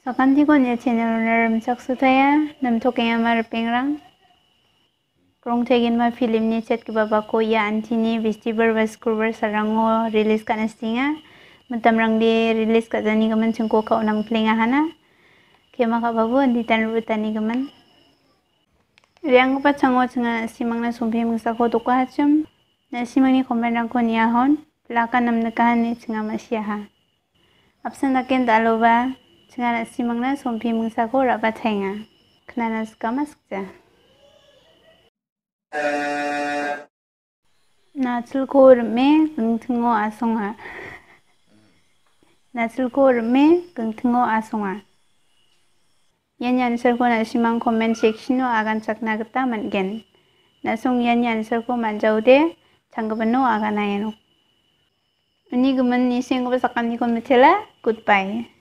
Sakan ti kon ya channel na ram sutaya su thaya nam thoken ya mar pengrang. Prong tegin ma film ni chat ki baba ko ya anti ni vestibar kurber sarang rilis rilis kana singa. Matam rang di rilis ka jani gaman ko ka unang plinga hana. Kema ka babu andi tan tani gaman. Riang ko pa chango changa simang na sumphi mungsa ko tukwa hachum. Na simang ni komen rang ko niya hon. Plaka nam nakahan ni changa masyaha. Absan nakin daloba. Cingana simangna sompi mungsaku raba tenga. Knana skamaskja. Natsul kor me gengtengo asonga. Natsul kor me gengtengo asonga. Yan yan na simang comment sectiono agan sakna geta mangen. Nasung yan yan manjau manjaude changgabano agana yano. Ini gemen ni sengko sakan nikon Goodbye.